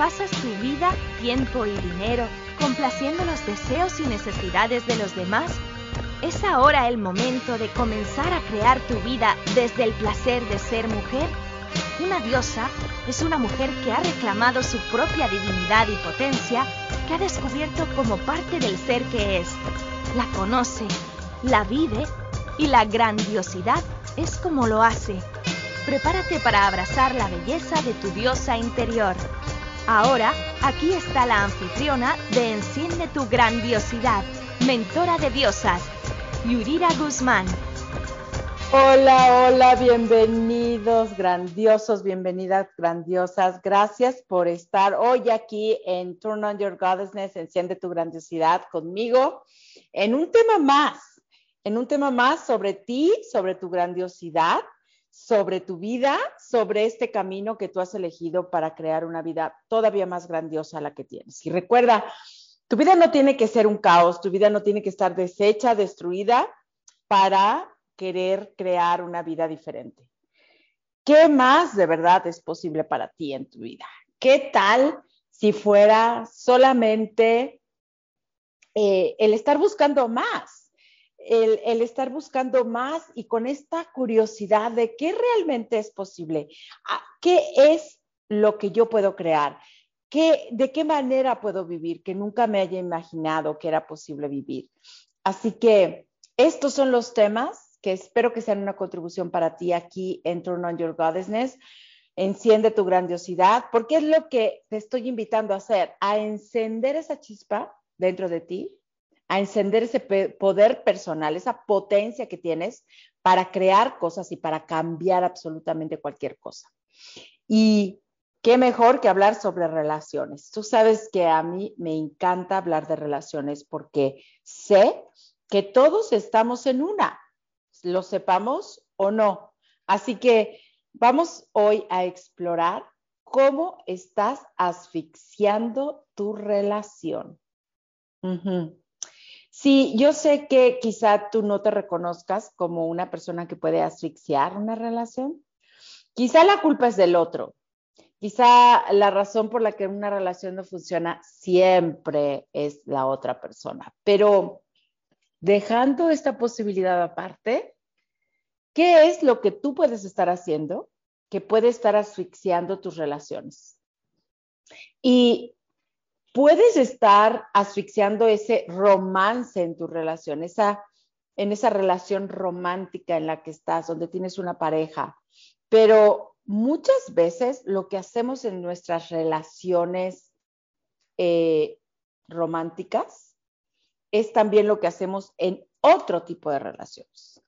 ¿Pasas tu vida, tiempo y dinero complaciendo los deseos y necesidades de los demás, ¿es ahora el momento de comenzar a crear tu vida desde el placer de ser mujer? Una diosa es una mujer que ha reclamado su propia divinidad y potencia, que ha descubierto como parte del ser que es. La conoce, la vive y la grandiosidad es como lo hace. Prepárate para abrazar la belleza de tu diosa interior. Ahora, aquí está la anfitriona de Enciende tu grandiosidad, mentora de diosas, Yurira Guzmán. Hola, hola, bienvenidos, grandiosos, bienvenidas, grandiosas. Gracias por estar hoy aquí en Turn on Your Goddessness, Enciende tu grandiosidad conmigo, en un tema más, en un tema más sobre ti, sobre tu grandiosidad sobre tu vida, sobre este camino que tú has elegido para crear una vida todavía más grandiosa a la que tienes. Y recuerda, tu vida no tiene que ser un caos, tu vida no tiene que estar deshecha, destruida para querer crear una vida diferente. ¿Qué más de verdad es posible para ti en tu vida? ¿Qué tal si fuera solamente eh, el estar buscando más? el, estar buscando más y con esta curiosidad de qué realmente es posible, qué es lo que yo puedo crear, ¿Qué, de qué manera puedo vivir que nunca me haya imaginado que era posible vivir. Así que estos son los temas que espero que sean una contribución para ti aquí en Turn on Your Goddessness. Enciende tu grandiosidad, porque es lo que te estoy invitando a hacer, a encender esa chispa dentro de ti a encender ese poder personal, esa potencia que tienes para crear cosas y para cambiar absolutamente cualquier cosa. Y qué mejor que hablar sobre relaciones. Tú sabes que a mí me encanta hablar de relaciones porque sé que todos estamos en una, lo sepamos o no. Así que vamos hoy a explorar cómo estás asfixiando tu relación. Sí, yo sé que quizá tú no te reconozcas como una persona que puede asfixiar una relación. Quizá la culpa es del otro. Quizá la razón por la que una relación no funciona siempre es la otra persona. Pero dejando esta posibilidad aparte, ¿qué es lo que tú puedes estar haciendo que puede estar asfixiando tus relaciones? Y puedes estar asfixiando ese romance en tu relación, en esa relación romántica en la que estás, donde tienes una pareja. Pero muchas veces lo que hacemos en nuestras relaciones eh, románticas es también lo que hacemos en otro tipo de relaciones.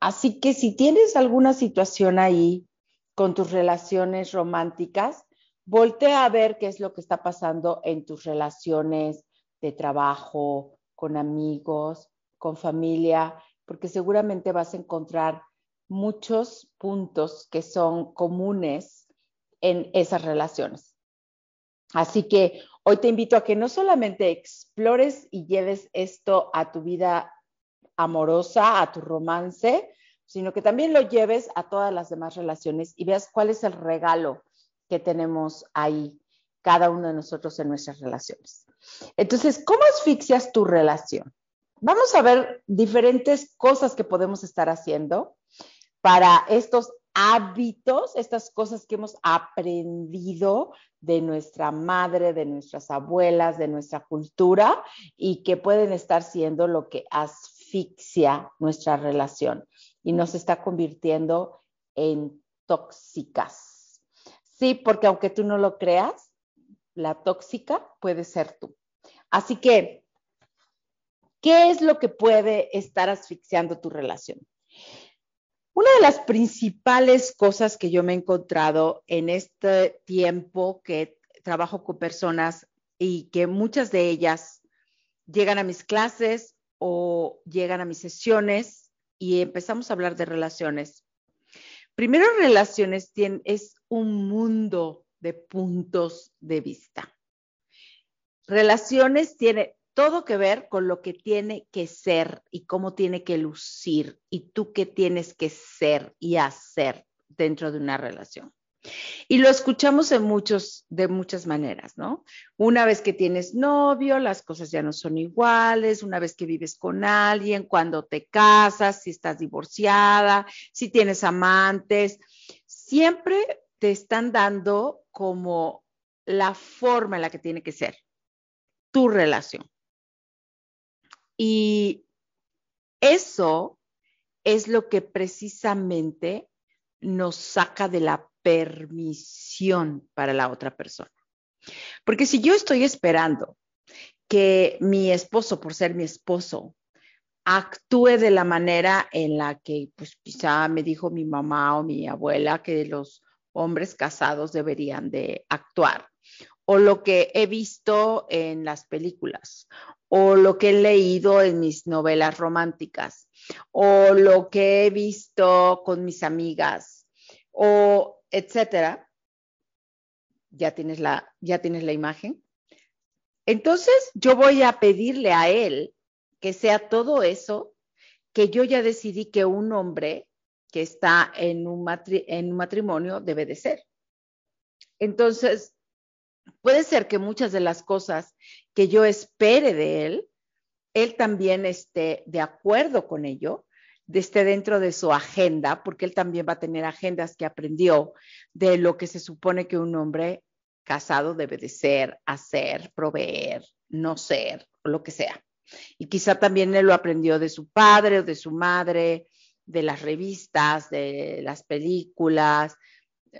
Así que si tienes alguna situación ahí con tus relaciones románticas, voltea a ver qué es lo que está pasando en tus relaciones de trabajo, con amigos, con familia, porque seguramente vas a encontrar muchos puntos que son comunes en esas relaciones. Así que hoy te invito a que no solamente explores y lleves esto a tu vida amorosa, a tu romance, sino que también lo lleves a todas las demás relaciones y veas cuál es el regalo que tenemos ahí cada uno de nosotros en nuestras relaciones. Entonces, ¿cómo asfixias tu relación? Vamos a ver diferentes cosas que podemos estar haciendo para estos hábitos, estas cosas que hemos aprendido de nuestra madre, de nuestras abuelas, de nuestra cultura y que pueden estar siendo lo que asfixia nuestra relación y nos está convirtiendo en tóxicas. Sí, porque aunque tú no lo creas, la tóxica puede ser tú. Así que, ¿qué es lo que puede estar asfixiando tu relación? Una de las principales cosas que yo me he encontrado en este tiempo que trabajo con personas y que muchas de ellas llegan a mis clases o llegan a mis sesiones y empezamos a hablar de relaciones, Primero, relaciones tiene, es un mundo de puntos de vista. Relaciones tiene todo que ver con lo que tiene que ser y cómo tiene que lucir y tú qué tienes que ser y hacer dentro de una relación. Y lo escuchamos de, muchos, de muchas maneras, ¿no? Una vez que tienes novio, las cosas ya no son iguales, una vez que vives con alguien, cuando te casas, si estás divorciada, si tienes amantes, siempre te están dando como la forma en la que tiene que ser tu relación. Y eso es lo que precisamente nos saca de la permisión para la otra persona. Porque si yo estoy esperando que mi esposo, por ser mi esposo, actúe de la manera en la que, pues quizá me dijo mi mamá o mi abuela que los hombres casados deberían de actuar o lo que he visto en las películas, o lo que he leído en mis novelas románticas, o lo que he visto con mis amigas, o etcétera. Ya tienes la, ya tienes la imagen. Entonces yo voy a pedirle a él que sea todo eso que yo ya decidí que un hombre que está en un, en un matrimonio debe de ser. Entonces, puede ser que muchas de las cosas que yo espere de él, él también esté de acuerdo con ello, esté dentro de su agenda, porque él también va a tener agendas que aprendió de lo que se supone que un hombre casado debe de ser, hacer, proveer, no ser, lo que sea. Y quizá también él lo aprendió de su padre o de su madre, de las revistas, de las películas,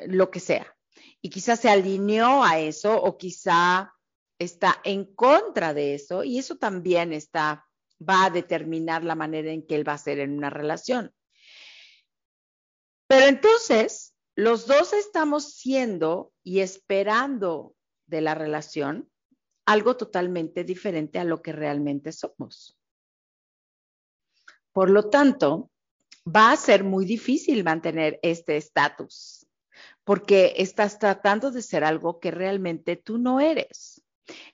lo que sea y quizá se alineó a eso o quizá está en contra de eso y eso también está va a determinar la manera en que él va a ser en una relación. Pero entonces, los dos estamos siendo y esperando de la relación algo totalmente diferente a lo que realmente somos. Por lo tanto, va a ser muy difícil mantener este estatus porque estás tratando de ser algo que realmente tú no eres.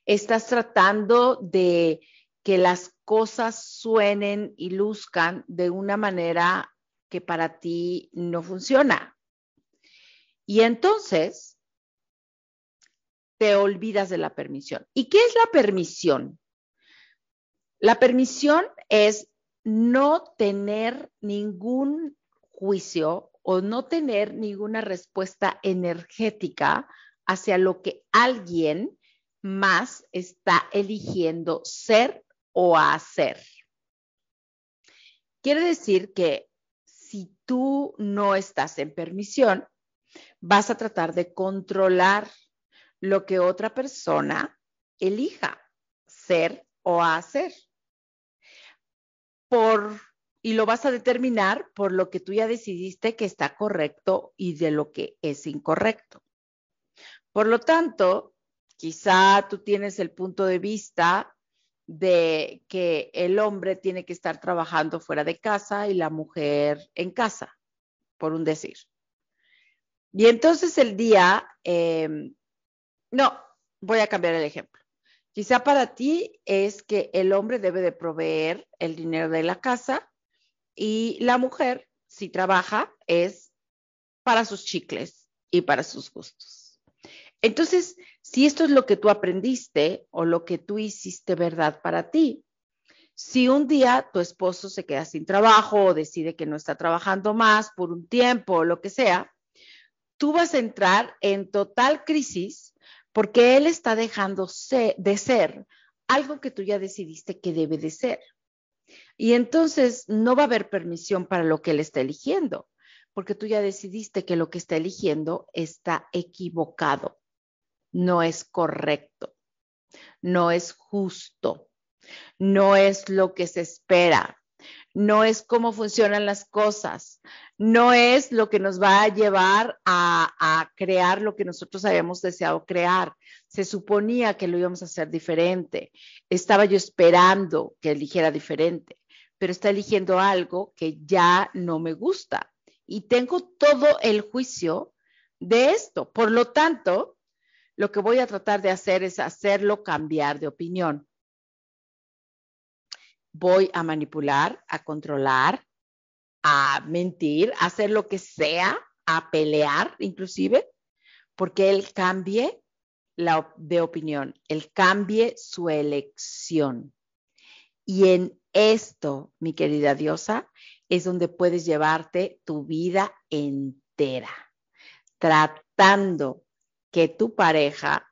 Estás tratando de que las cosas suenen y luzcan de una manera que para ti no funciona. Y entonces te olvidas de la permisión. ¿Y qué es la permisión? La permisión es no tener ningún juicio o no tener ninguna respuesta energética hacia lo que alguien más está eligiendo ser o hacer. Quiere decir que si tú no estás en permisión, vas a tratar de controlar lo que otra persona elija ser o hacer. Por y lo vas a determinar por lo que tú ya decidiste que está correcto y de lo que es incorrecto. Por lo tanto, quizá tú tienes el punto de vista de que el hombre tiene que estar trabajando fuera de casa y la mujer en casa, por un decir. Y entonces el día, em, no, voy a cambiar el ejemplo. Quizá para ti es que el hombre debe de proveer el dinero de la casa y la mujer, si trabaja, es para sus chicles y para sus gustos. Entonces, si esto es lo que tú aprendiste o lo que tú hiciste verdad para ti, si un día tu esposo se queda sin trabajo o decide que no está trabajando más por un tiempo o lo que sea, tú vas a entrar en total crisis porque él está dejando de ser algo que tú ya decidiste que debe de ser. Y entonces no va a haber permisión para lo que él está eligiendo, porque tú ya decidiste que lo que está eligiendo está equivocado, no es correcto, no es justo, no es lo que se espera, no es cómo funcionan las cosas, no es lo que nos va a llevar a, a crear lo que nosotros habíamos deseado crear, se suponía que lo íbamos a hacer diferente, estaba yo esperando que eligiera diferente, pero está eligiendo algo que ya no me gusta y tengo todo el juicio de esto. Por lo tanto, lo que voy a tratar de hacer es hacerlo cambiar de opinión. Voy a manipular, a controlar, a mentir, a hacer lo que sea, a pelear inclusive, porque él cambie de opinión, el cambie su elección. Y en esto, mi querida diosa, es donde puedes llevarte tu vida entera, tratando que tu pareja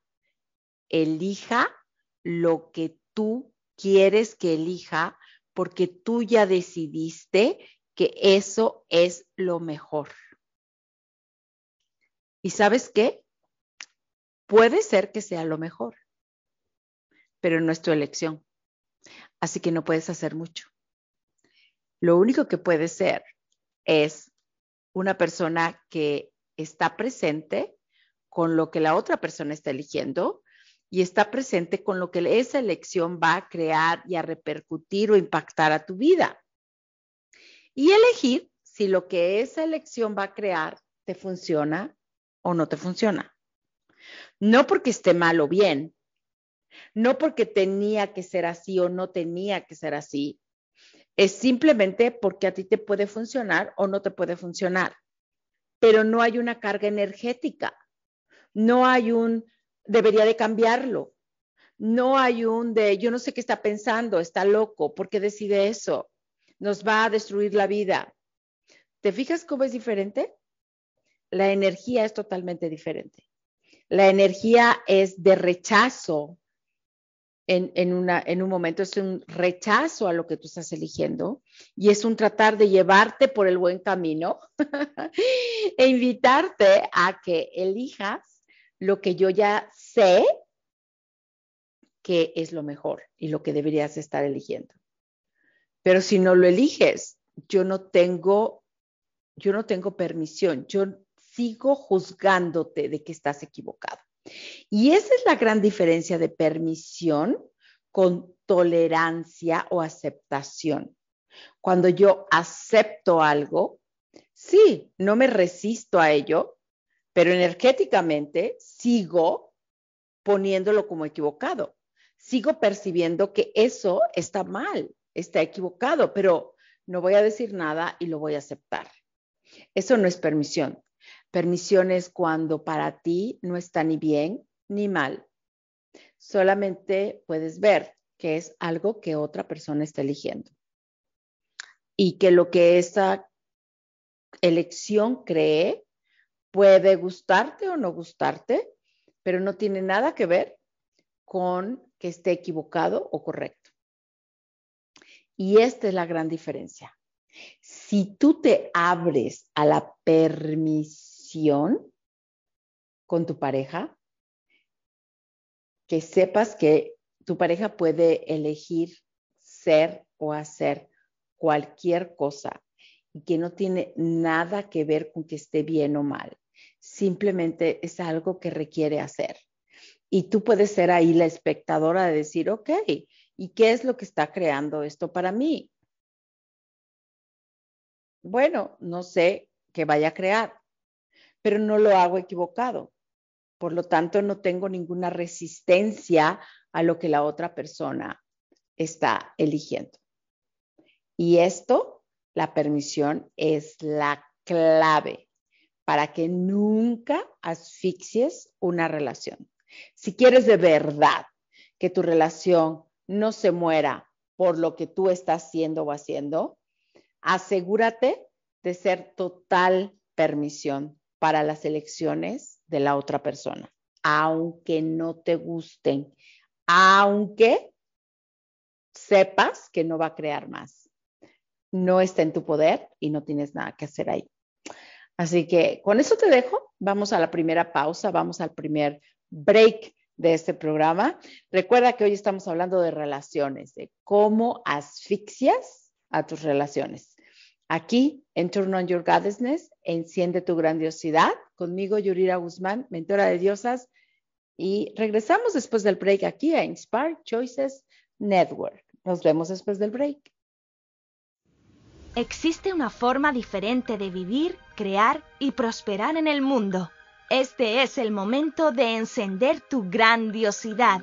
elija lo que tú quieres que elija porque tú ya decidiste que eso es lo mejor. ¿Y sabes qué? Puede ser que sea lo mejor, pero no es tu elección. Así que no puedes hacer mucho. Lo único que puede ser es una persona que está presente con lo que la otra persona está eligiendo y está presente con lo que esa elección va a crear y a repercutir o impactar a tu vida. Y elegir si lo que esa elección va a crear te funciona o no te funciona. No porque esté mal o bien, no porque tenía que ser así o no tenía que ser así, es simplemente porque a ti te puede funcionar o no te puede funcionar, pero no hay una carga energética, no hay un debería de cambiarlo, no hay un de yo no sé qué está pensando, está loco, ¿por qué decide eso? Nos va a destruir la vida. ¿Te fijas cómo es diferente? La energía es totalmente diferente. La energía es de rechazo en, en, una, en un momento, es un rechazo a lo que tú estás eligiendo y es un tratar de llevarte por el buen camino e invitarte a que elijas lo que yo ya sé que es lo mejor y lo que deberías estar eligiendo. Pero si no lo eliges, yo no tengo, yo no tengo permisión, yo sigo juzgándote de que estás equivocado. Y esa es la gran diferencia de permisión con tolerancia o aceptación. Cuando yo acepto algo, sí, no me resisto a ello, pero energéticamente sigo poniéndolo como equivocado. Sigo percibiendo que eso está mal, está equivocado, pero no voy a decir nada y lo voy a aceptar. Eso no es permisión. Permisión es cuando para ti no está ni bien ni mal. Solamente puedes ver que es algo que otra persona está eligiendo y que lo que esa elección cree puede gustarte o no gustarte, pero no tiene nada que ver con que esté equivocado o correcto. Y esta es la gran diferencia. Si tú te abres a la permisión, con tu pareja, que sepas que tu pareja puede elegir ser o hacer cualquier cosa y que no tiene nada que ver con que esté bien o mal. Simplemente es algo que requiere hacer. Y tú puedes ser ahí la espectadora de decir, ok, ¿y qué es lo que está creando esto para mí? Bueno, no sé qué vaya a crear, pero no lo hago equivocado. Por lo tanto, no tengo ninguna resistencia a lo que la otra persona está eligiendo. Y esto, la permisión es la clave para que nunca asfixies una relación. Si quieres de verdad que tu relación no se muera por lo que tú estás haciendo o haciendo, asegúrate de ser total permisión para las elecciones de la otra persona, aunque no te gusten, aunque sepas que no va a crear más. No está en tu poder y no tienes nada que hacer ahí. Así que con eso te dejo. Vamos a la primera pausa, vamos al primer break de este programa. Recuerda que hoy estamos hablando de relaciones, de cómo asfixias a tus relaciones. Aquí, en Turn on Your Goddessness, enciende tu grandiosidad. Conmigo, Yurira Guzmán, mentora de diosas. Y regresamos después del break aquí a Inspire Choices Network. Nos vemos después del break. Existe una forma diferente de vivir, crear y prosperar en el mundo. Este es el momento de encender tu grandiosidad.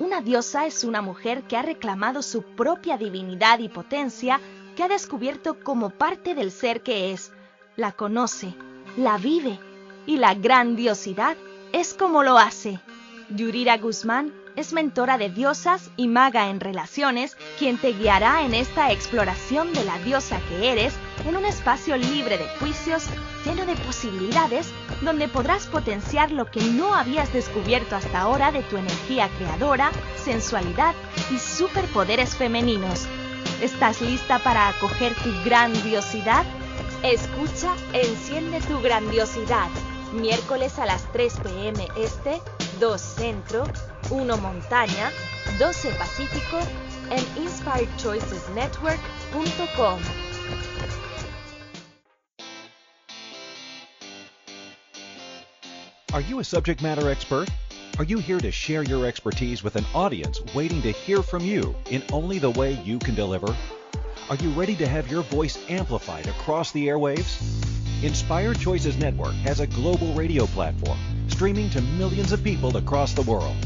Una diosa es una mujer que ha reclamado su propia divinidad y potencia que ha descubierto como parte del ser que es, la conoce, la vive y la grandiosidad es como lo hace. Yurira Guzmán es mentora de diosas y maga en relaciones, quien te guiará en esta exploración de la diosa que eres en un espacio libre de juicios, lleno de posibilidades, donde podrás potenciar lo que no habías descubierto hasta ahora de tu energía creadora, sensualidad y superpoderes femeninos. ¿Estás lista para acoger tu grandiosidad? Escucha Enciende tu grandiosidad, miércoles a las 3 pm este, 2 centro, 1 montaña, 12 pacífico, en inspiredchoicesnetwork.com. Are you a subject matter expert? Are you here to share your expertise with an audience waiting to hear from you in only the way you can deliver? Are you ready to have your voice amplified across the airwaves? Inspire Choices Network has a global radio platform streaming to millions of people across the world.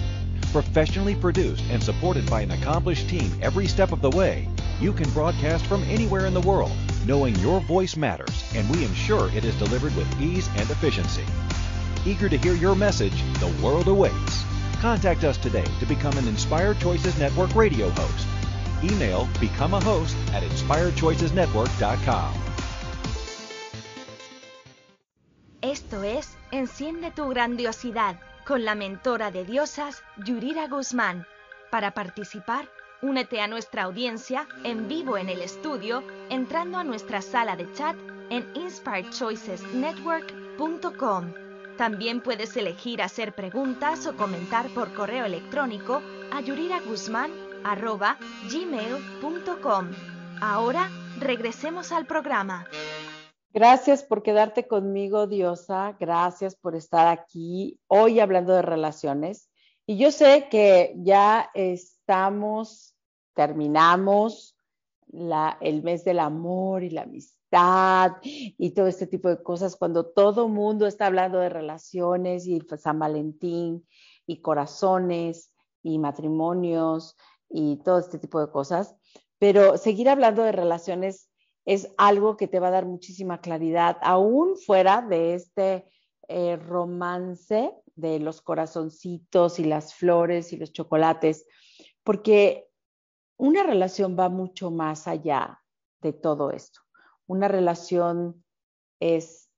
Professionally produced and supported by an accomplished team every step of the way, you can broadcast from anywhere in the world, knowing your voice matters, and we ensure it is delivered with ease and efficiency. eager to hear your message, the world awaits. Contact us today to become an Inspired Choices Network radio host. Email become a host at inspiredchoicesnetwork.com. Esto es Enciende tu grandiosidad con la mentora de diosas Yurira Guzmán. Para participar, únete a nuestra audiencia en vivo en el estudio entrando a nuestra sala de chat en inspiredchoicesnetwork.com. También puedes elegir hacer preguntas o comentar por correo electrónico a yuriraguzmán.gmail.com. Ahora regresemos al programa. Gracias por quedarte conmigo, Diosa. Gracias por estar aquí hoy hablando de relaciones. Y yo sé que ya estamos, terminamos el mes del amor y la amistad y todo este tipo de cosas, cuando todo mundo está hablando de relaciones y pues, San Valentín y corazones y matrimonios y todo este tipo de cosas, pero seguir hablando de relaciones es algo que te va a dar muchísima claridad, aún fuera de este eh, romance de los corazoncitos y las flores y los chocolates, porque una relación va mucho más allá de todo esto. Una relación es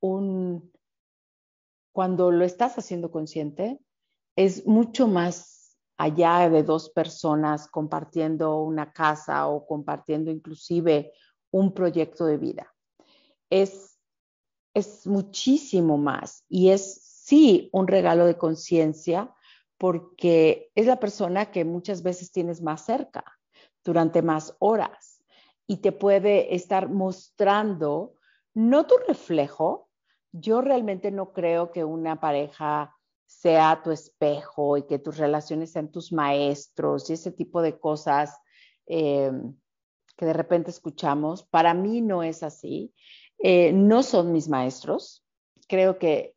un, cuando lo estás haciendo consciente, es mucho más allá de dos personas compartiendo una casa o compartiendo inclusive un proyecto de vida. Es, es muchísimo más y es sí un regalo de conciencia porque es la persona que muchas veces tienes más cerca durante más horas y te puede estar mostrando, no tu reflejo, yo realmente no creo que una pareja sea tu espejo y que tus relaciones sean tus maestros y ese tipo de cosas eh, que de repente escuchamos. Para mí no es así. Eh, no son mis maestros. Creo que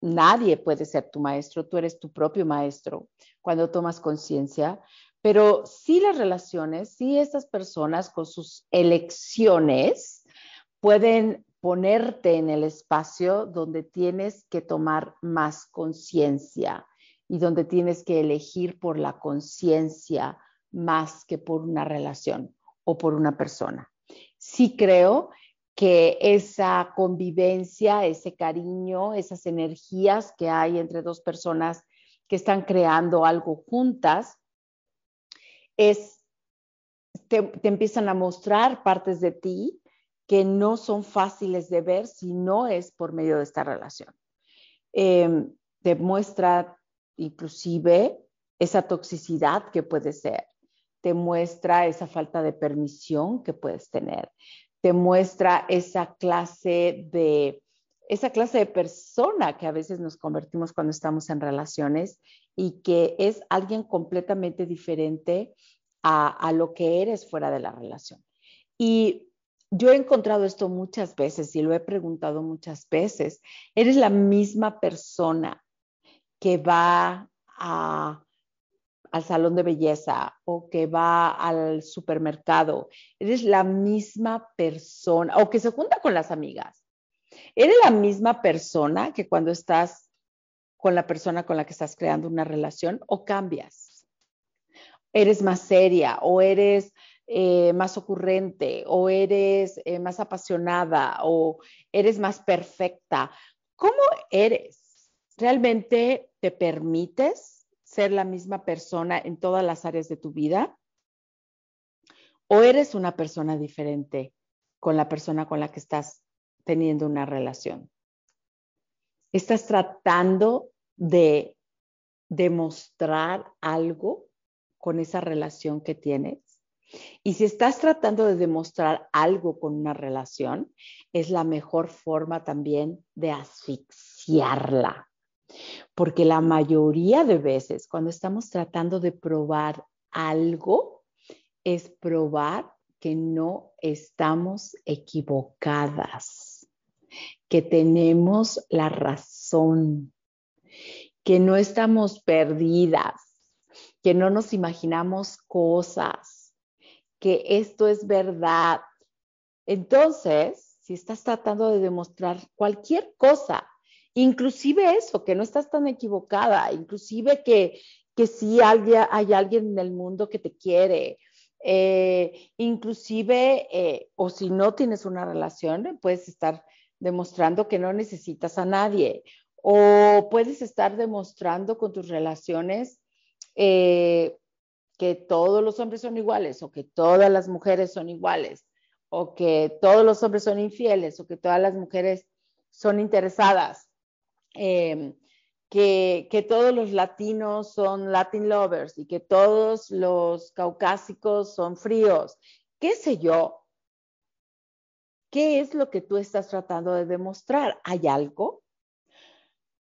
nadie puede ser tu maestro. Tú eres tu propio maestro cuando tomas conciencia pero sí las relaciones, sí estas personas con sus elecciones pueden ponerte en el espacio donde tienes que tomar más conciencia y donde tienes que elegir por la conciencia más que por una relación o por una persona. Sí creo que esa convivencia, ese cariño, esas energías que hay entre dos personas que están creando algo juntas, es, te, empiezan a mostrar partes de ti que no son fáciles de ver si no es por medio de esta relación. Em, te muestra inclusive esa toxicidad que puede ser, te muestra esa falta de permisión que puedes tener, te muestra esa clase de esa clase de persona que a veces nos convertimos cuando estamos en relaciones y que es alguien completamente diferente a, a lo que eres fuera de la relación. Y yo he encontrado esto muchas veces y lo he preguntado muchas veces. Eres la misma persona que va a, al salón de belleza o que va al supermercado. Eres la misma persona o que se junta con las amigas. Eres la misma persona que cuando estás con la persona con la que estás creando una relación o cambias. Eres más seria o eres eh, más ocurrente o eres eh, más apasionada o eres más perfecta. ¿Cómo eres? ¿Realmente te permites ser la misma persona en todas las áreas de tu vida? ¿O eres una persona diferente con la persona con la que estás teniendo una relación? ¿Estás tratando de demostrar algo con esa relación que tienes. Y si estás tratando de demostrar algo con una relación, es la mejor forma también de asfixiarla. Porque la mayoría de veces cuando estamos tratando de probar algo, es probar que no estamos equivocadas, que tenemos la razón, que no estamos perdidas, que no nos imaginamos cosas, que esto es verdad. Entonces, si estás tratando de demostrar cualquier cosa, inclusive eso, que no estás tan equivocada, inclusive que, que sí hay, alguien en el mundo que te quiere, eh, inclusive, eh, o si no tienes una relación, puedes estar demostrando que no necesitas a nadie o puedes estar demostrando con tus relaciones eh, que todos los hombres son iguales o que todas las mujeres son iguales o que todos los hombres son infieles o que todas las mujeres son interesadas, eh, que, todos los latinos son Latin lovers y que todos los caucásicos son fríos, qué sé yo. ¿Qué es lo que tú estás tratando de demostrar? ¿Hay algo?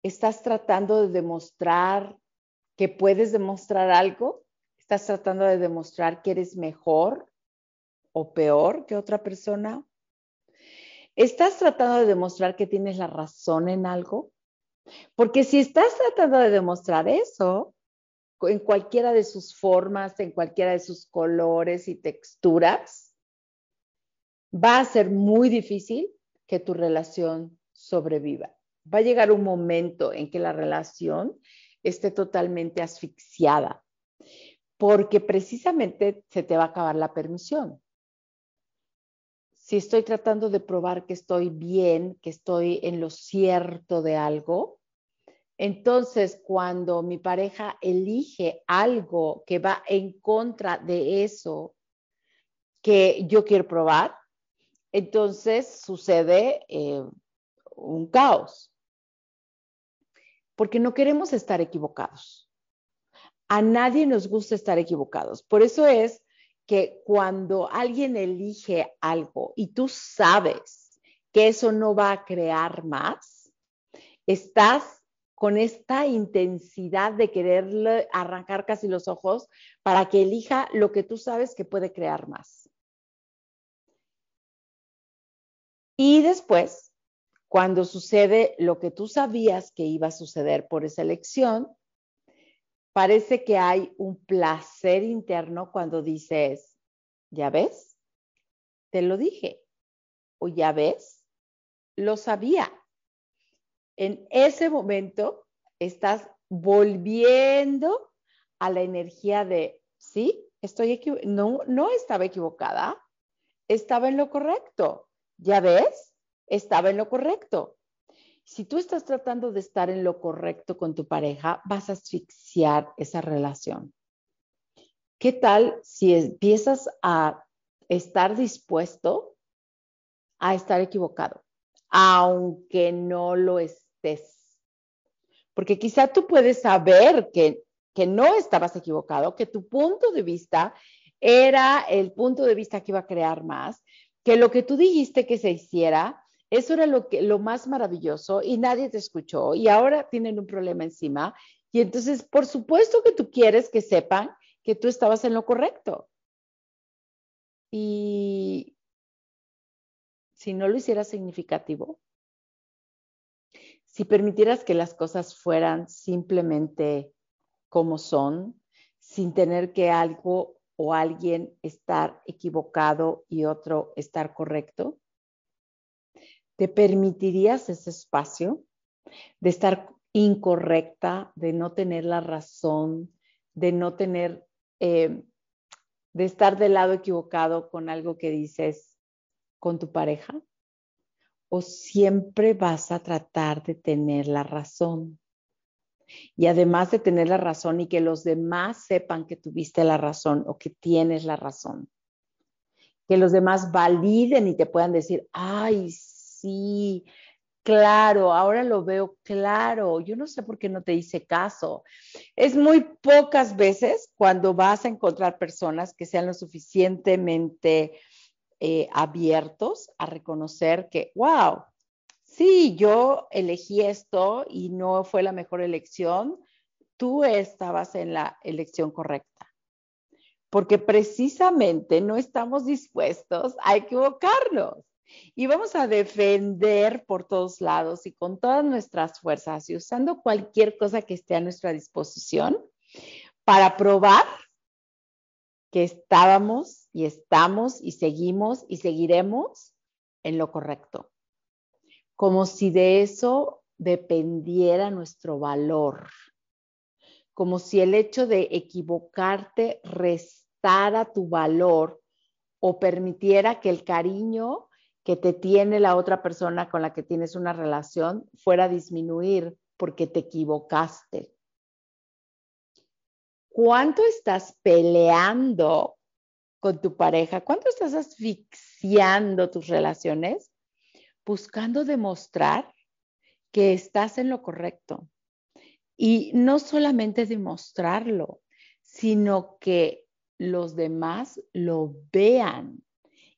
estás tratando de demostrar que puedes demostrar algo, estás tratando de demostrar que eres mejor o peor que otra persona, estás tratando de demostrar que tienes la razón en algo, porque si estás tratando de demostrar eso, en cualquiera de sus formas, en cualquiera de sus colores y texturas, va a ser muy difícil que tu relación sobreviva va a llegar un momento en que la relación esté totalmente asfixiada, porque precisamente se te va a acabar la permisión. Si estoy tratando de probar que estoy bien, que estoy en lo cierto de algo, entonces cuando mi pareja elige algo que va en contra de eso que yo quiero probar, entonces sucede eh, un caos porque no queremos estar equivocados. A nadie nos gusta estar equivocados. Por eso es que cuando alguien elige algo y tú sabes que eso no va a crear más, estás con esta intensidad de quererle arrancar casi los ojos para que elija lo que tú sabes que puede crear más. Y después cuando sucede lo que tú sabías que iba a suceder por esa elección, parece que hay un placer interno cuando dices, ya ves, te lo dije, o ya ves, lo sabía. En ese momento estás volviendo a la energía de, sí, estoy no, no estaba equivocada, estaba en lo correcto, ya ves, estaba en lo correcto. Si tú estás tratando de estar en lo correcto con tu pareja, vas a asfixiar esa relación. ¿Qué tal si empiezas a estar dispuesto a estar equivocado, aunque no lo estés? Porque quizá tú puedes saber que, que no estabas equivocado, que tu punto de vista era el punto de vista que iba a crear más, que lo que tú dijiste que se hiciera eso era lo, que, lo más maravilloso y nadie te escuchó y ahora tienen un problema encima. Y entonces, por supuesto que tú quieres que sepan que tú estabas en lo correcto. Y si no lo hicieras significativo, si permitieras que las cosas fueran simplemente como son, sin tener que algo o alguien estar equivocado y otro estar correcto, ¿Te permitirías ese espacio de estar incorrecta, de no tener la razón, de no tener, eh, de estar del lado equivocado con algo que dices con tu pareja? ¿O siempre vas a tratar de tener la razón? Y además de tener la razón y que los demás sepan que tuviste la razón o que tienes la razón. Que los demás validen y te puedan decir, ay, sí sí, claro, ahora lo veo claro, yo no sé por qué no te hice caso. Es muy pocas veces cuando vas a encontrar personas que sean lo suficientemente eh, abiertos a reconocer que, wow, sí, yo elegí esto y no fue la mejor elección, tú estabas en la elección correcta. Porque precisamente no estamos dispuestos a equivocarnos y vamos a defender por todos lados y con todas nuestras fuerzas y usando cualquier cosa que esté a nuestra disposición para probar que estábamos y estamos y seguimos y seguiremos en lo correcto. Como si de eso dependiera nuestro valor. Como si el hecho de equivocarte restara tu valor o permitiera que el cariño te tiene la otra persona con la que tienes una relación fuera a disminuir porque te equivocaste. ¿Cuánto estás peleando con tu pareja? ¿Cuánto estás asfixiando tus relaciones buscando demostrar que estás en lo correcto? Y no solamente demostrarlo, sino que los demás lo vean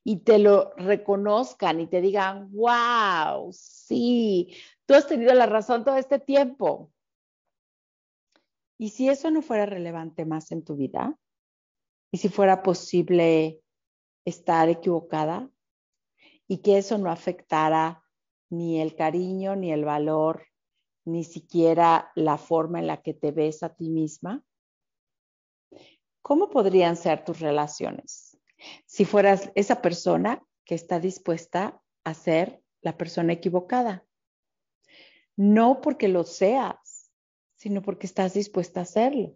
y te lo reconozcan y te digan, wow, sí, tú has tenido la razón todo este tiempo. ¿Y si eso no fuera relevante más en tu vida? ¿Y si fuera posible estar equivocada? ¿Y que eso no afectara ni el cariño, ni el valor, ni siquiera la forma en la que te ves a ti misma? ¿Cómo podrían ser tus relaciones? si fueras esa persona que está dispuesta a ser la persona equivocada. No porque lo seas, sino porque estás dispuesta a hacerlo.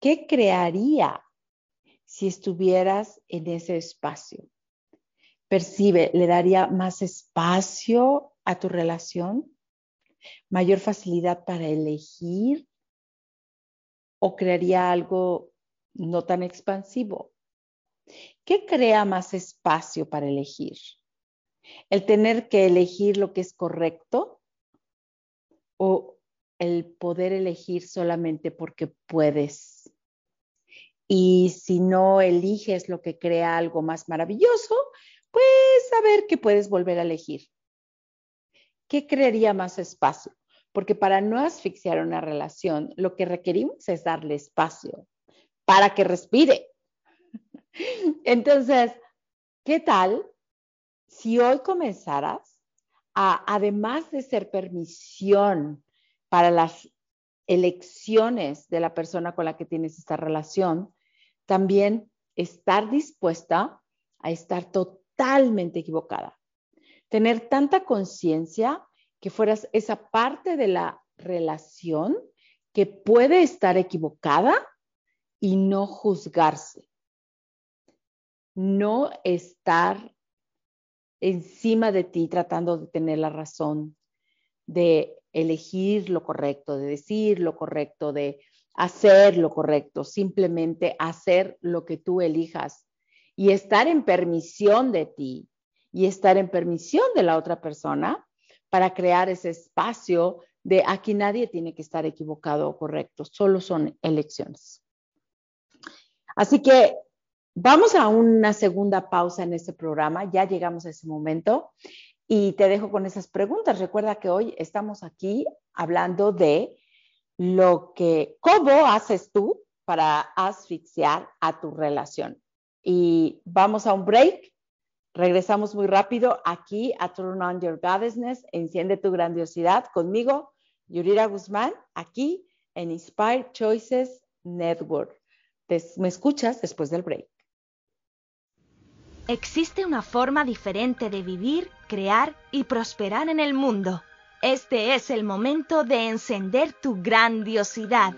¿Qué crearía si estuvieras en ese espacio? Percibe, ¿le daría más espacio a tu relación? ¿Mayor facilidad para elegir? ¿O crearía algo no tan expansivo? ¿Qué crea más espacio para elegir? ¿El tener que elegir lo que es correcto o el poder elegir solamente porque puedes? Y si no eliges lo que crea algo más maravilloso, pues a ver que puedes volver a elegir. ¿Qué crearía más espacio? Porque para no asfixiar una relación, lo que requerimos es darle espacio para que respire entonces, ¿qué tal si hoy comenzaras a, además de ser permisión para las elecciones de la persona con la que tienes esta relación, también estar dispuesta a estar totalmente equivocada. Tener tanta conciencia que fueras esa parte de la relación que puede estar equivocada y no juzgarse no estar encima de ti tratando de tener la razón, de elegir lo correcto, de decir lo correcto, de hacer lo correcto, simplemente hacer lo que tú elijas y estar en permisión de ti y estar en permisión de la otra persona para crear ese espacio de aquí nadie tiene que estar equivocado o correcto, solo son elecciones. Así que Vamos a una segunda pausa en este programa, ya llegamos a ese momento y te dejo con esas preguntas. Recuerda que hoy estamos aquí hablando de lo que, cómo haces tú para asfixiar a tu relación. Y vamos a un break, regresamos muy rápido aquí a Turn On Your Goddessness, enciende tu grandiosidad conmigo, Yurira Guzmán, aquí en Inspire Choices Network. me escuchas después del break. Existe una forma diferente de vivir, crear y prosperar en el mundo. Este es el momento de encender tu grandiosidad.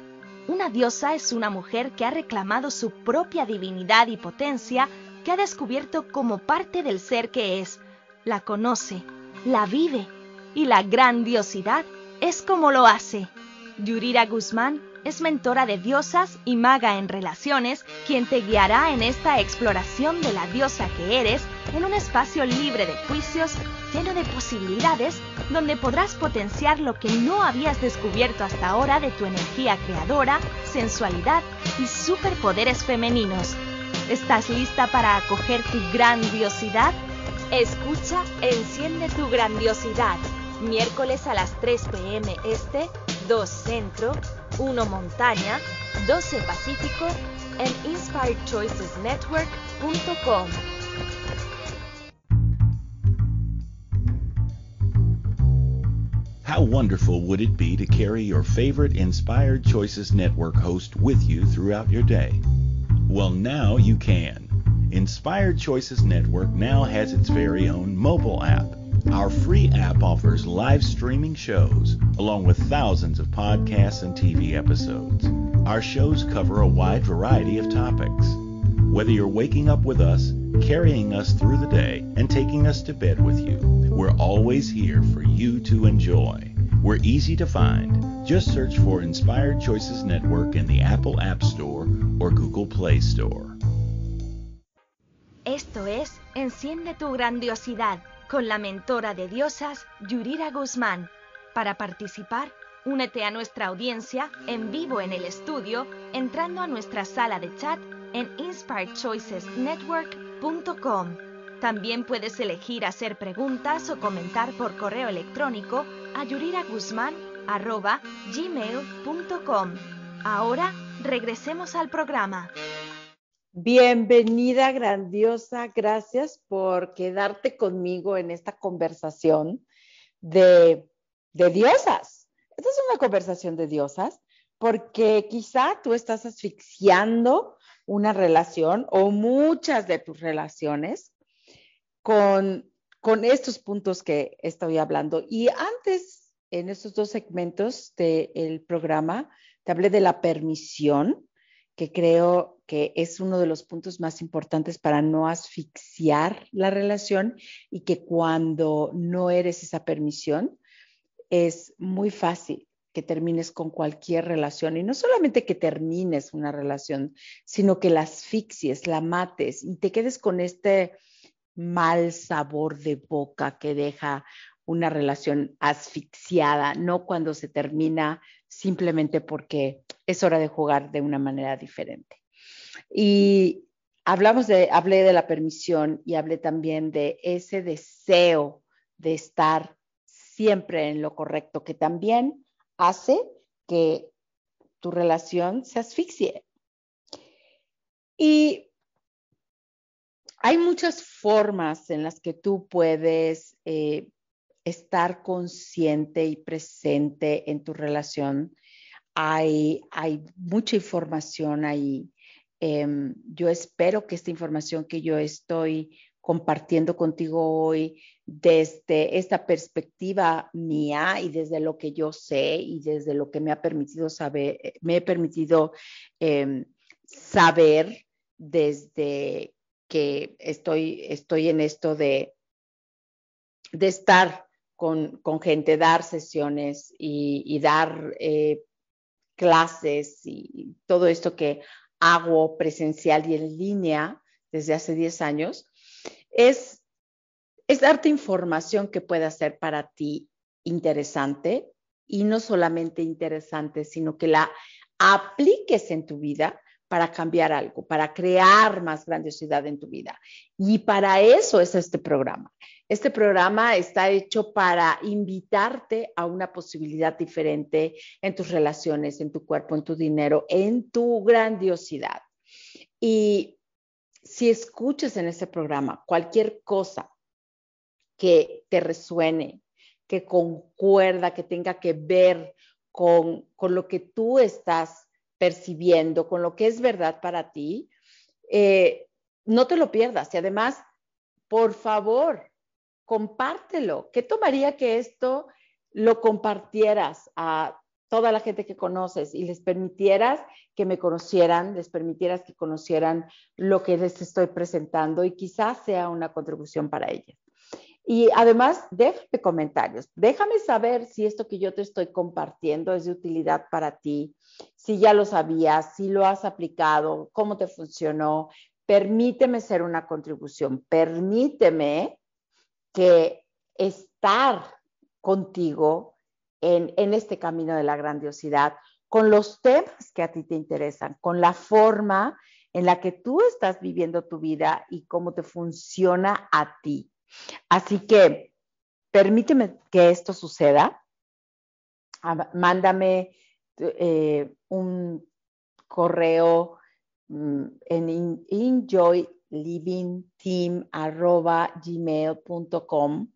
Una diosa es una mujer que ha reclamado su propia divinidad y potencia que ha descubierto como parte del ser que es. La conoce, la vive y la grandiosidad es como lo hace. Yurira Guzmán es mentora de diosas y maga en relaciones, quien te guiará en esta exploración de la diosa que eres en un espacio libre de juicios, lleno de posibilidades, donde podrás potenciar lo que no habías descubierto hasta ahora de tu energía creadora, sensualidad y superpoderes femeninos. ¿Estás lista para acoger tu grandiosidad? Escucha, enciende tu grandiosidad. Miércoles a las 3 pm este, 2 Centro, 1 Montaña, 12 Pacífico and InspiredChoicesNetwork.com. How wonderful would it be to carry your favorite Inspired Choices Network host with you throughout your day? Well, now you can. Inspired Choices Network now has its very own mobile app. Our free app offers live streaming shows, along with thousands of podcasts and TV episodes. Our shows cover a wide variety of topics. Whether you're waking up with us, carrying us through the day, and taking us to bed with you, we're always here for you to enjoy. We're easy to find. Just search for Inspired Choices Network in the Apple App Store or Google Play Store. Esto es Enciende tu grandiosidad con la mentora de diosas Yurira Guzmán. Para participar, únete a nuestra audiencia en vivo en el estudio entrando a nuestra sala de chat en inspiredchoicesnetwork.com. También puedes elegir hacer preguntas o comentar por correo electrónico a yuriraguzmán.gmail.com. Ahora regresemos al programa. Bienvenida, grandiosa. Gracias por quedarte conmigo en esta conversación de, diosas. Esta es una conversación de diosas porque quizá tú estás asfixiando una relación o muchas de tus relaciones con, estos puntos que estoy hablando. Y antes, en estos dos segmentos del programa, te hablé de la permisión que creo que es uno de los puntos más importantes para no asfixiar la relación y que cuando no eres esa permisión, es muy fácil que termines con cualquier relación y no solamente que termines una relación, sino que la asfixies, la mates y te quedes con este mal sabor de boca que deja una relación asfixiada, no cuando se termina simplemente porque es hora de jugar de una manera diferente. Y hablamos de, hablé de la permisión y hablé también de ese deseo de estar siempre en lo correcto, que también hace que tu relación se asfixie. Y hay muchas formas en las que tú puedes eh, estar consciente y presente en tu relación. Hay, hay mucha información ahí. Em, yo espero que esta información que yo estoy compartiendo contigo hoy desde esta perspectiva mía y desde lo que yo sé y desde lo que me ha permitido saber, eh, me he permitido em, saber desde que estoy, estoy en esto de, de estar con, gente, dar sesiones y, dar eh, clases y todo esto que hago presencial y en línea desde hace 10 años, es, es darte información que pueda ser para ti interesante y no solamente interesante, sino que la apliques en tu vida para cambiar algo, para crear más grandiosidad en tu vida. Y para eso es este programa. Este programa está hecho para invitarte a una posibilidad diferente en tus relaciones, en tu cuerpo, en tu dinero, en tu grandiosidad. Y si escuchas en este programa cualquier cosa que te resuene, que concuerda, que tenga que ver con, lo que tú estás percibiendo, con lo que es verdad para ti, eh, no te lo pierdas. Y además, por favor, compártelo. ¿Qué tomaría que esto lo compartieras a toda la gente que conoces y les permitieras que me conocieran, les permitieras que conocieran lo que les estoy presentando y quizás sea una contribución para ellas. Y además, déjame comentarios, déjame saber si esto que yo te estoy compartiendo es de utilidad para ti, si ya lo sabías, si lo has aplicado, cómo te funcionó. Permíteme ser una contribución, permíteme que estar contigo en, este camino de la grandiosidad, con los temas que a ti te interesan, con la forma en la que tú estás viviendo tu vida y cómo te funciona a ti. Así que permíteme que esto suceda. Ah, mándame eh, un correo mm, en enjoy livingteam.gmail.com.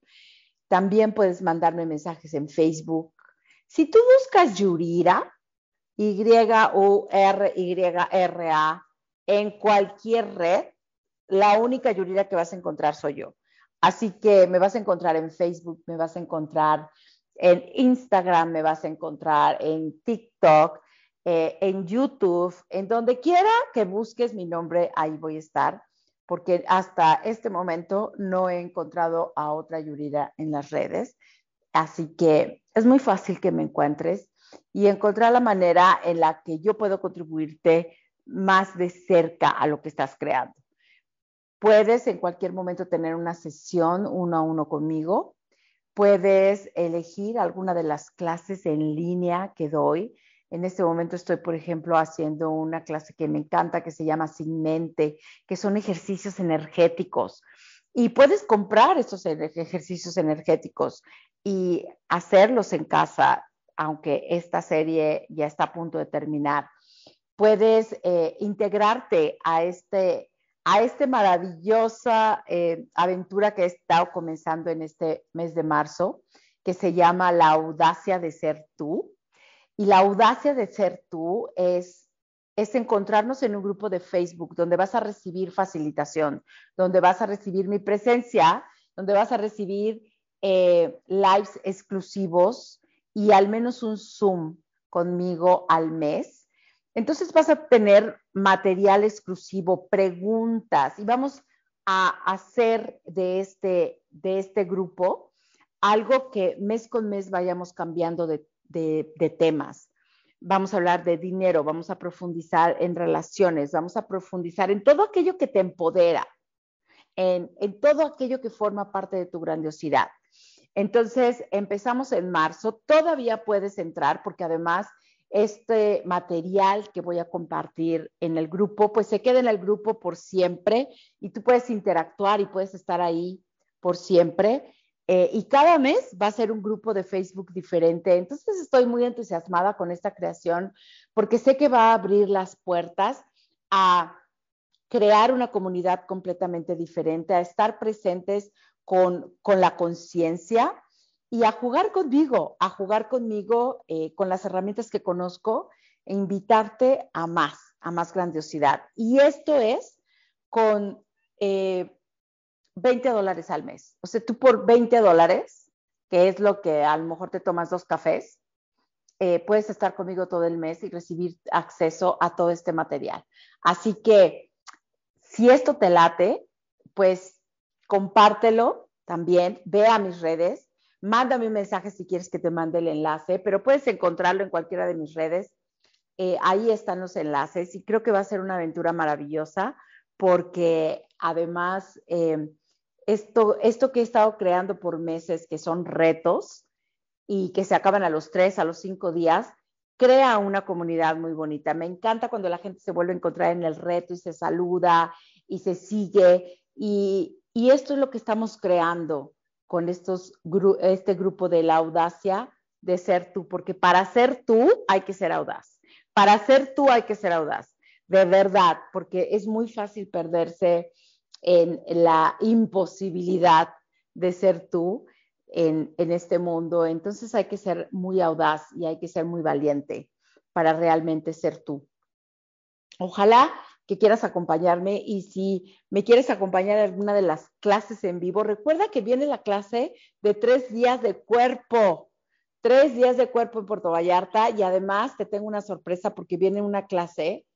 También puedes mandarme mensajes en Facebook. Si tú buscas Yurira, Y-U-R-Y-R-A, en cualquier red, la única Yurira que vas a encontrar soy yo. Así que me vas a encontrar en Facebook, me vas a encontrar en Instagram, me vas a encontrar en TikTok, eh, en YouTube, en donde quiera que busques mi nombre, ahí voy a estar porque hasta este momento no he encontrado a otra Yurira en las redes. Así que es muy fácil que me encuentres y encontrar la manera en la que yo puedo contribuirte más de cerca a lo que estás creando. Puedes en cualquier momento tener una sesión uno a uno conmigo. Puedes elegir alguna de las clases en línea que doy. En este momento estoy, por ejemplo, haciendo una clase que me encanta, que se llama Sin Mente, que son ejercicios energéticos. Y puedes comprar esos ejercicios energéticos y hacerlos en casa, aunque esta serie ya está a punto de terminar. Puedes eh, integrarte a este a esta maravillosa eh, aventura que he estado comenzando en este mes de marzo, que se llama La audacia de ser tú y la audacia de ser tú es, es encontrarnos en un grupo de Facebook donde vas a recibir facilitación, donde vas a recibir mi presencia, donde vas a recibir eh, lives exclusivos y al menos un Zoom conmigo al mes. Entonces vas a tener material exclusivo, preguntas y vamos a hacer de este, de este grupo algo que mes con mes vayamos cambiando de de, temas. Vamos a hablar de dinero, vamos a profundizar en relaciones, vamos a profundizar en todo aquello que te empodera, en, en, todo aquello que forma parte de tu grandiosidad. Entonces, empezamos en marzo, todavía puedes entrar porque además este material que voy a compartir en el grupo, pues se queda en el grupo por siempre y tú puedes interactuar y puedes estar ahí por siempre. Eh, y cada mes va a ser un grupo de Facebook diferente. Entonces estoy muy entusiasmada con esta creación porque sé que va a abrir las puertas a crear una comunidad completamente diferente, a estar presentes con, la conciencia y a jugar conmigo, a jugar conmigo eh, con las herramientas que conozco e invitarte a más, a más grandiosidad. Y esto es con eh, 20 dólares al mes. O sea, tú por 20 dólares, que es lo que a lo mejor te tomas dos cafés, eh, puedes estar conmigo todo el mes y recibir acceso a todo este material. Así que, si esto te late, pues compártelo también, ve a mis redes, mándame un mensaje si quieres que te mande el enlace, pero puedes encontrarlo en cualquiera de mis redes. Eh, ahí están los enlaces y creo que va a ser una aventura maravillosa porque además eh, esto, que he estado creando por meses, que son retos y que se acaban a los tres, a los cinco días, crea una comunidad muy bonita. Me encanta cuando la gente se vuelve a encontrar en el reto y se saluda y se sigue. Y, esto es lo que estamos creando con estos, este grupo de la audacia de ser tú, porque para ser tú hay que ser audaz. Para ser tú hay que ser audaz, de verdad, porque es muy fácil perderse en la imposibilidad de ser tú en, este mundo. Entonces hay que ser muy audaz y hay que ser muy valiente para realmente ser tú. Ojalá que quieras acompañarme y si me quieres acompañar a alguna de las clases en vivo, recuerda que viene la clase de tres días de cuerpo, tres días de cuerpo en Puerto Vallarta y además te tengo una sorpresa porque viene una clase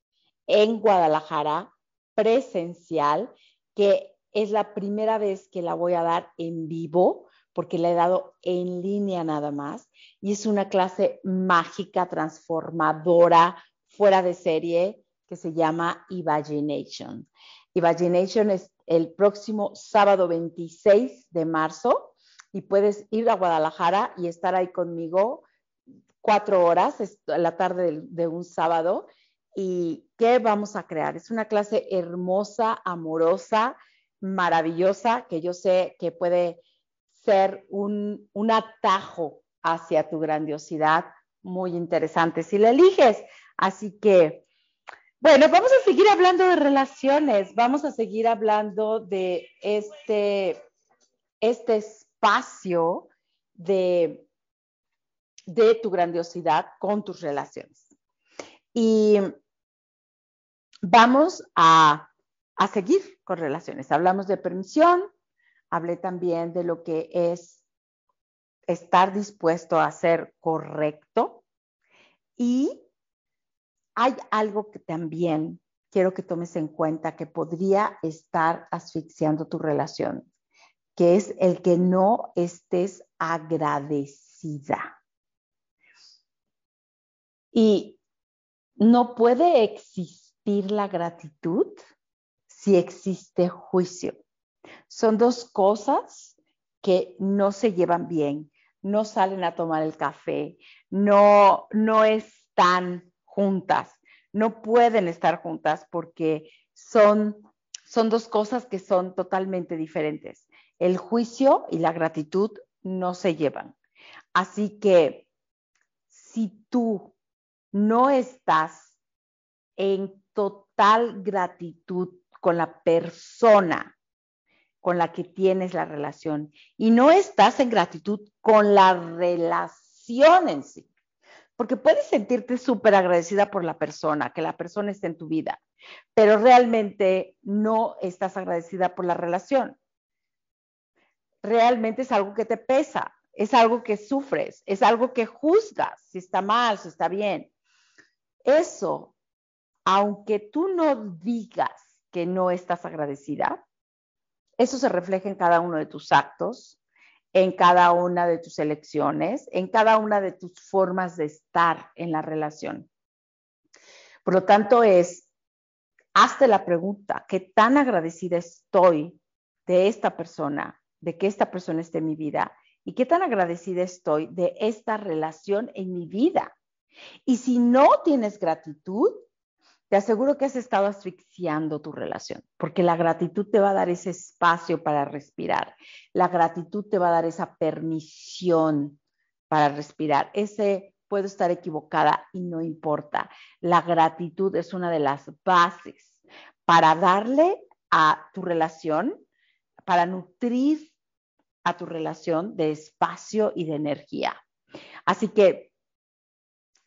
en Guadalajara presencial que es la primera vez que la voy a dar en vivo, porque la he dado en línea nada más, y es una clase mágica, transformadora, fuera de serie, que se llama Imagination. Imagination es el próximo sábado 26 de marzo y puedes ir a Guadalajara y estar ahí conmigo cuatro horas, la tarde de un sábado, y qué vamos a crear. Es una clase hermosa, amorosa, maravillosa, que yo sé que puede ser un, atajo hacia tu grandiosidad muy interesante si la eliges. Así que, bueno, vamos a seguir hablando de relaciones, vamos a seguir hablando de este, este espacio de, de tu grandiosidad con tus relaciones. Y vamos a, a seguir con relaciones. Hablamos de permisión, hablé también de lo que es estar dispuesto a ser correcto y hay algo que también quiero que tomes en cuenta que podría estar asfixiando tu relación, que es el que no estés agradecida. Y no puede existir la gratitud si existe juicio. Son dos cosas que no se llevan bien, no salen a tomar el café, no, no están juntas, no pueden estar juntas porque son, son dos cosas que son totalmente diferentes. El juicio y la gratitud no se llevan. Así que si tú no estás en total gratitud con la persona con la que tienes la relación y no estás en gratitud con la relación en sí. Porque puedes sentirte súper agradecida por la persona, que la persona esté en tu vida, pero realmente no estás agradecida por la relación. Realmente es algo que te pesa, es algo que sufres, es algo que juzgas si está mal, si está bien. Eso, aunque tú no digas que no estás agradecida, eso se refleja en cada uno de tus actos, en cada una de tus elecciones, en cada una de tus formas de estar en la relación. Por lo tanto, es, hazte la pregunta, ¿qué tan agradecida estoy de esta persona, de que esta persona esté en mi vida? ¿Y qué tan agradecida estoy de esta relación en mi vida? Y si no tienes gratitud, te aseguro que has estado asfixiando tu relación, porque la gratitud te va a dar ese espacio para respirar, la gratitud te va a dar esa permisión para respirar, ese puedo estar equivocada y no importa. La gratitud es una de las bases para darle a tu relación, para nutrir a tu relación de espacio y de energía. Así que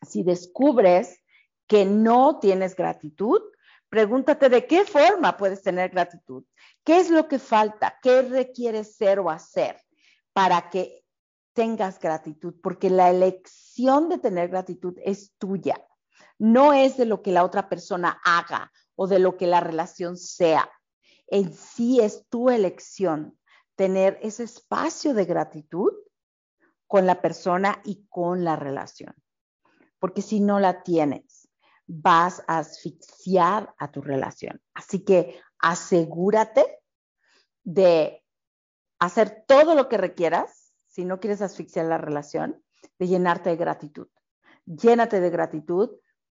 si descubres que no tienes gratitud, pregúntate de qué forma puedes tener gratitud, qué es lo que falta, qué requieres ser o hacer para que tengas gratitud, porque la elección de tener gratitud es tuya, no es de lo que la otra persona haga o de lo que la relación sea. En sí es tu elección tener ese espacio de gratitud con la persona y con la relación porque si no la tienes, vas a asfixiar a tu relación. Así que asegúrate de hacer todo lo que requieras, si no quieres asfixiar la relación, de llenarte de gratitud. Llénate de gratitud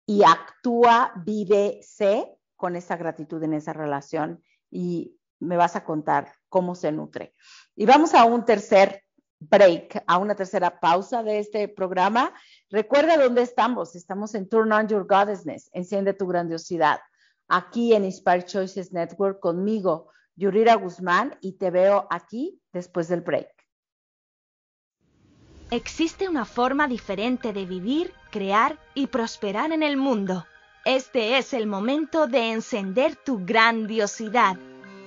y actúa, vive, sé con esa gratitud en esa relación y me vas a contar cómo se nutre. Y vamos a un tercer break, a una tercera pausa de este programa. Recuerda dónde estamos. Estamos en Turn On Your Goddessness, Enciende tu Grandiosidad, aquí en Inspire Choices Network conmigo, Yurira Guzmán, y te veo aquí después del break. Existe una forma diferente de vivir, crear y prosperar en el mundo. Este es el momento de encender tu grandiosidad.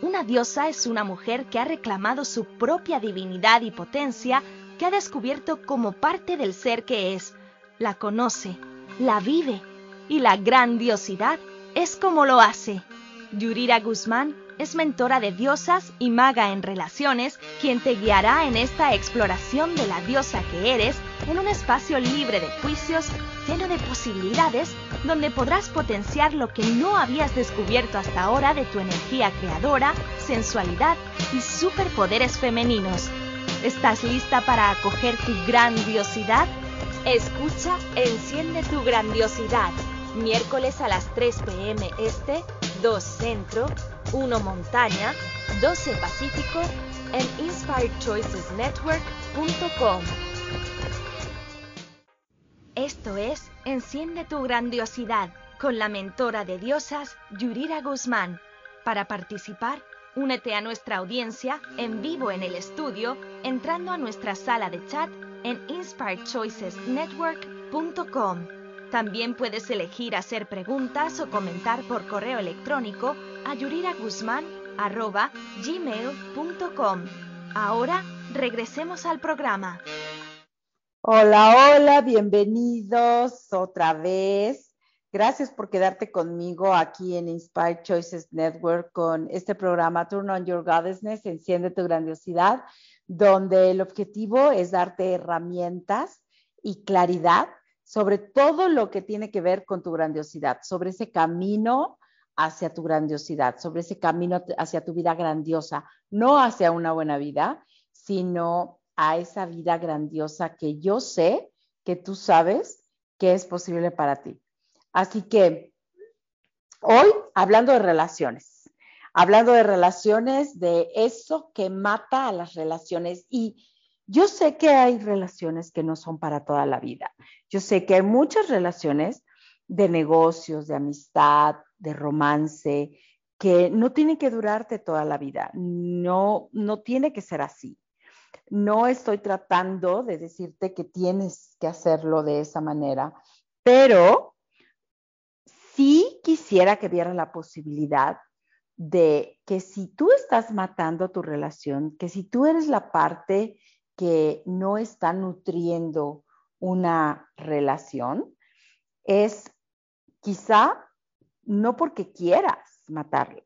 Una diosa es una mujer que ha reclamado su propia divinidad y potencia que ha descubierto como parte del ser que es, la conoce, la vive y la grandiosidad es como lo hace. Yurira Guzmán es mentora de diosas y maga en relaciones, quien te guiará en esta exploración de la diosa que eres en un espacio libre de juicios, lleno de posibilidades, donde podrás potenciar lo que no habías descubierto hasta ahora de tu energía creadora, sensualidad y superpoderes femeninos. ¿Estás lista para acoger tu grandiosidad? Escucha Enciende tu grandiosidad, miércoles a las 3 pm este, 2 centro, 1 montaña, 12 pacífico, en inspiredchoicesnetwork.com. Esto es Enciende tu grandiosidad con la mentora de diosas Yurira Guzmán. Para participar, únete a nuestra audiencia en vivo en el estudio entrando a nuestra sala de chat en InspireChoicesNetwork.com. También puedes elegir hacer preguntas o comentar por correo electrónico a yuriraguzmán.gmail.com. Ahora regresemos al programa. Hola, hola, bienvenidos otra vez. Gracias por quedarte conmigo aquí en Inspire Choices Network con este programa Turn on Your Goddessness, Enciende tu Grandiosidad, donde el objetivo es darte herramientas y claridad sobre todo lo que tiene que ver con tu grandiosidad, sobre ese camino hacia tu grandiosidad, sobre ese camino hacia tu vida grandiosa, no hacia una buena vida, sino a esa vida grandiosa que yo sé que tú sabes que es posible para ti. Así que hoy, hablando de relaciones, hablando de relaciones, de eso que mata a las relaciones y yo sé que hay relaciones que no son para toda la vida. Yo sé que hay muchas relaciones de negocios, de amistad, de romance, que no tienen que durarte toda la vida. No, no tiene que ser así. No estoy tratando de decirte que tienes que hacerlo de esa manera, pero sí quisiera que viera la posibilidad de que si tú estás matando tu relación, que si tú eres la parte que no está nutriendo una relación, es quizá no porque quieras matarla,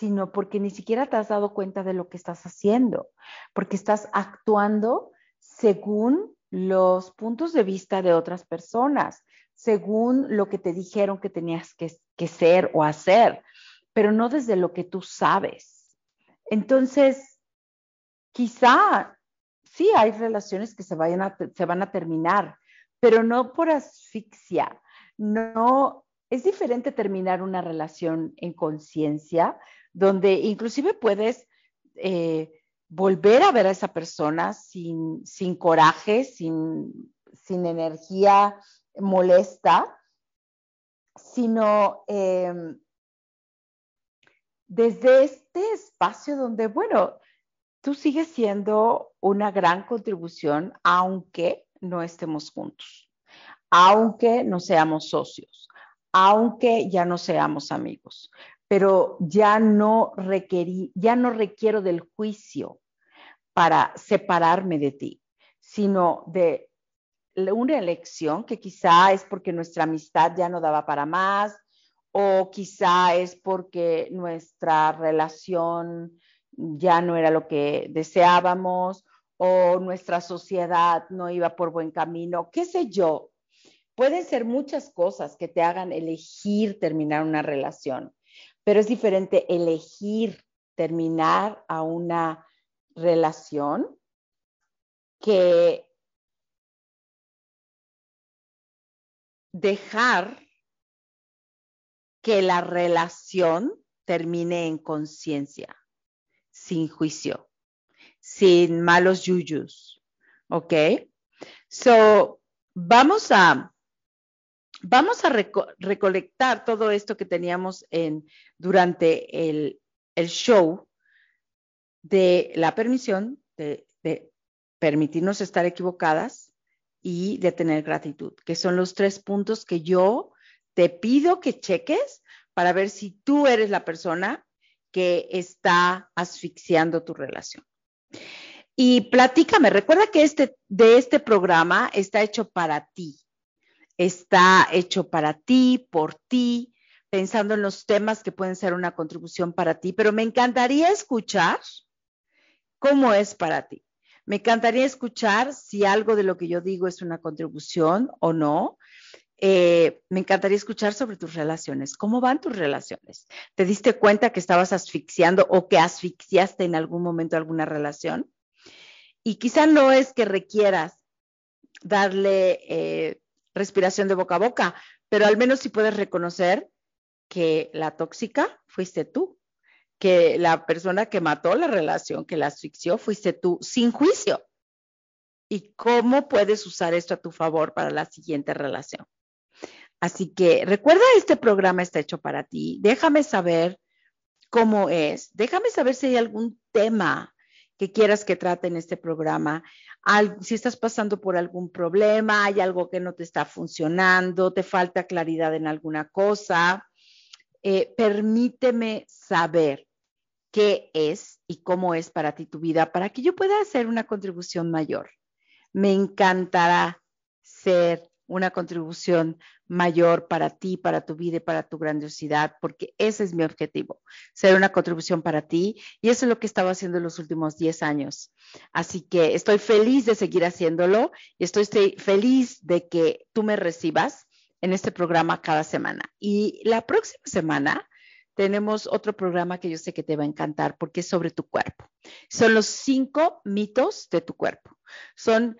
sino porque ni siquiera te has dado cuenta de lo que estás haciendo, porque estás actuando según los puntos de vista de otras personas, según lo que te dijeron que tenías que, que ser o hacer, pero no desde lo que tú sabes. Entonces, quizá sí hay relaciones que se, vayan se van a terminar, pero no por asfixia. No, es diferente terminar una relación en conciencia donde inclusive puedes eh, volver a ver a esa persona sin, coraje, sin, energía molesta, sino em, desde este espacio donde, bueno, tú sigues siendo una gran contribución aunque no estemos juntos, aunque no seamos socios, aunque ya no seamos amigos pero ya no ya no requiero del juicio para separarme de ti, sino de una elección que quizá es porque nuestra amistad ya no daba para más, o quizá es porque nuestra relación ya no era lo que deseábamos, o nuestra sociedad no iba por buen camino, qué sé yo. Pueden ser muchas cosas que te hagan elegir terminar una relación pero es diferente elegir terminar a una relación que dejar que la relación termine en conciencia, sin juicio, sin malos yuyus. ¿Ok? So, vamos a vamos a recolectar todo esto que teníamos en, durante el, show de la permisión, de, de, permitirnos estar equivocadas y de tener gratitud, que son los tres puntos que yo te pido que cheques para ver si tú eres la persona que está asfixiando tu relación. Y platícame, recuerda que este, de este programa está hecho para ti, está hecho para ti, por ti, pensando en los temas que pueden ser una contribución para ti, pero me encantaría escuchar cómo es para ti. Me encantaría escuchar si algo de lo que yo digo es una contribución o no. Eh, me encantaría escuchar sobre tus relaciones. ¿Cómo van tus relaciones? ¿Te diste cuenta que estabas asfixiando o que asfixiaste en algún momento alguna relación? Y quizá no es que requieras darle eh, respiración de boca a boca, pero al menos si puedes reconocer que la tóxica fuiste tú, que la persona que mató la relación, que la asfixió, fuiste tú, sin juicio. ¿Y cómo puedes usar esto a tu favor para la siguiente relación? Así que recuerda, este programa está hecho para ti. Déjame saber cómo es. Déjame saber si hay algún tema que quieras que trate en este programa. si estás pasando por algún problema, hay algo que no te está funcionando, te falta claridad en alguna cosa, eh, permíteme saber qué es y cómo es para ti tu vida para que yo pueda hacer una contribución mayor. Me encantará ser una contribución mayor para ti, para tu vida y para tu grandiosidad, porque ese es mi objetivo, ser una contribución para ti. Y eso es lo que he estado haciendo en los últimos 10 años. Así que estoy feliz de seguir haciéndolo y estoy, estoy feliz de que tú me recibas en este programa cada semana. Y la próxima semana tenemos otro programa que yo sé que te va a encantar porque es sobre tu cuerpo. Son los cinco mitos de tu cuerpo. Son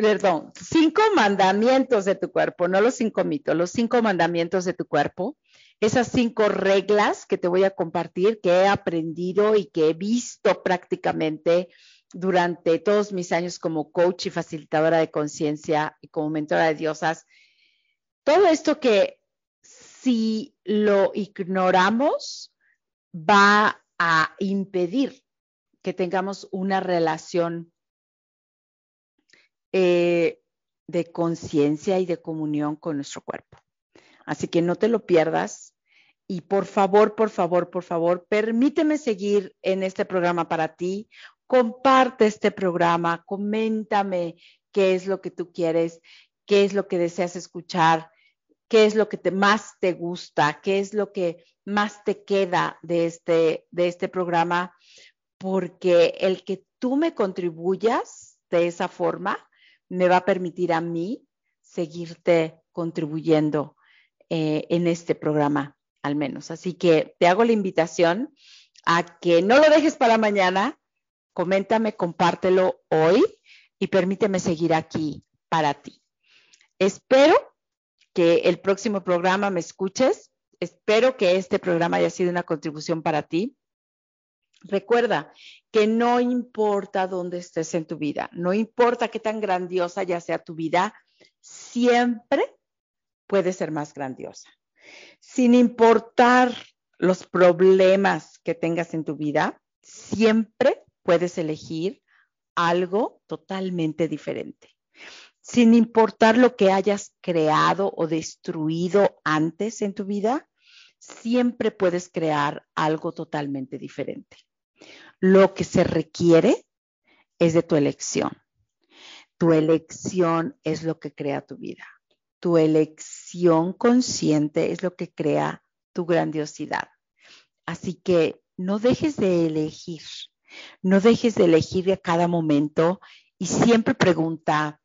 perdón, cinco mandamientos de tu cuerpo, no los cinco mitos, los cinco mandamientos de tu cuerpo, esas cinco reglas que te voy a compartir, que he aprendido y que he visto prácticamente durante todos mis años como coach y facilitadora de conciencia y como mentora de diosas, todo esto que si lo ignoramos va a impedir que tengamos una relación eh, de conciencia y de comunión con nuestro cuerpo. Así que no te lo pierdas. Y por favor, por favor, por favor, permíteme seguir en este programa para ti. Comparte este programa, coméntame qué es lo que tú quieres, qué es lo que deseas escuchar, qué es lo que te, más te gusta, qué es lo que más te queda de este, de este programa, porque el que tú me contribuyas de esa forma me va a permitir a mí seguirte contribuyendo eh, en este programa, al menos. Así que te hago la invitación a que no lo dejes para mañana, coméntame, compártelo hoy y permíteme seguir aquí para ti. Espero que el próximo programa me escuches. Espero que este programa haya sido una contribución para ti. Recuerda que no importa dónde estés en tu vida, no importa qué tan grandiosa ya sea tu vida, siempre puede ser más grandiosa. Sin importar los problemas que tengas en tu vida, siempre puedes elegir algo totalmente diferente. Sin importar lo que hayas creado o destruido antes en tu vida, siempre puedes crear algo totalmente diferente. Lo que se requiere es de tu elección. Tu elección es lo que crea tu vida. Tu elección consciente es lo que crea tu grandiosidad. Así que no dejes de elegir, no dejes de elegir a cada momento y siempre pregunta,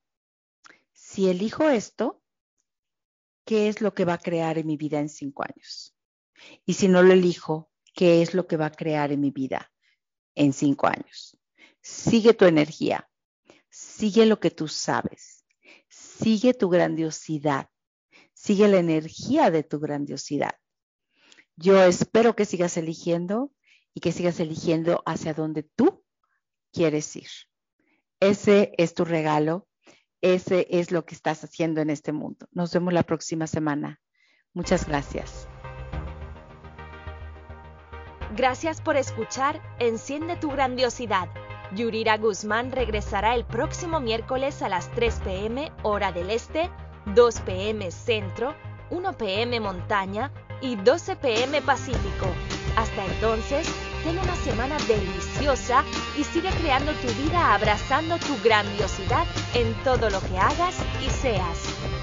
si elijo esto, ¿qué es lo que va a crear en mi vida en cinco años? Y si no lo elijo, ¿qué es lo que va a crear en mi vida en cinco años. Sigue tu energía, sigue lo que tú sabes, sigue tu grandiosidad, sigue la energía de tu grandiosidad. Yo espero que sigas eligiendo y que sigas eligiendo hacia donde tú quieres ir. Ese es tu regalo, ese es lo que estás haciendo en este mundo. Nos vemos la próxima semana. Muchas gracias. Gracias por escuchar Enciende tu grandiosidad. Yurira Guzmán regresará el próximo miércoles a las 3 pm hora del este, 2 pm centro, 1 pm montaña y 12 pm pacífico. Hasta entonces, ten una semana deliciosa y sigue creando tu vida abrazando tu grandiosidad en todo lo que hagas y seas.